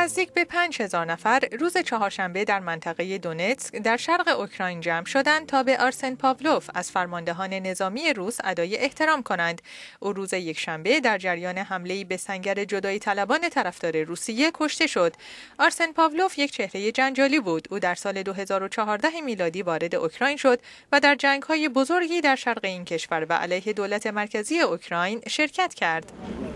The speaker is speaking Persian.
نزدیک به 5000 نفر روز چهارشنبه در منطقه دونتسک در شرق اوکراین جمع شدند تا به آرسن پاولوف از فرماندهان نظامی روس ادای احترام کنند. او روز یکشنبه در جریان حمله به سنگر جدایی طلبان طرفدار روسیه کشته شد. آرسن پاولوف یک چهره جنجالی بود. او در سال 2014 میلادی وارد اوکراین شد و در جنگ‌های بزرگی در شرق این کشور و علیه دولت مرکزی اوکراین شرکت کرد.